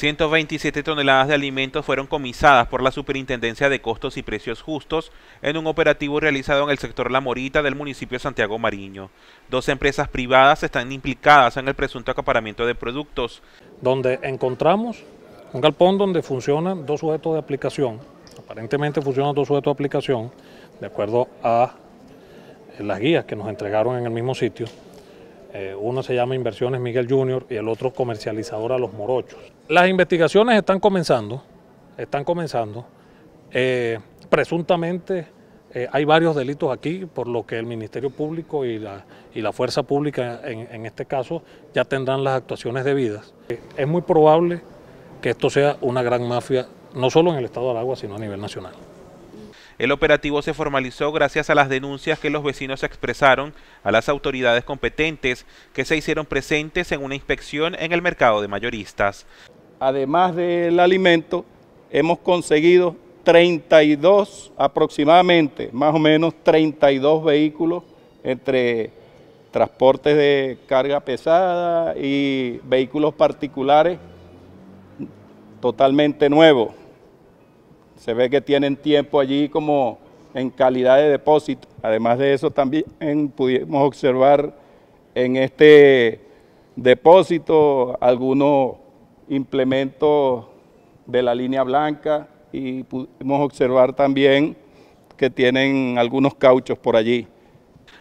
127 toneladas de alimentos fueron comisadas por la Superintendencia de Costos y Precios Justos en un operativo realizado en el sector La Morita del municipio de Santiago Mariño. Dos empresas privadas están implicadas en el presunto acaparamiento de productos. Donde encontramos un galpón donde funcionan dos sujetos de aplicación, aparentemente funcionan dos sujetos de aplicación, de acuerdo a las guías que nos entregaron en el mismo sitio, eh, uno se llama Inversiones Miguel Junior y el otro Comercializador a Los Morochos. Las investigaciones están comenzando, están comenzando. Eh, presuntamente eh, hay varios delitos aquí, por lo que el Ministerio Público y la, Fuerza Pública en, en, este caso ya tendrán las actuaciones debidas. Es muy probable que esto sea una gran mafia, no solo en el Estado de Aragua, sino a nivel nacional. El operativo se formalizó gracias a las denuncias que los vecinos expresaron a las autoridades competentes que se hicieron presentes en una inspección en el mercado de mayoristas. Además del alimento, hemos conseguido 32 aproximadamente, más o menos 32 vehículos entre transportes de carga pesada y vehículos particulares totalmente nuevos. Se ve que tienen tiempo allí como en calidad de depósito. Además de eso también pudimos observar en este depósito algunos implementos de la línea blanca y pudimos observar también que tienen algunos cauchos por allí.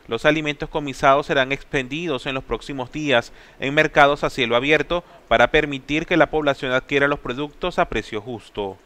Los alimentos comisados serán expendidos en los próximos días en mercados a cielo abierto para permitir que la población adquiera los productos a precio justo.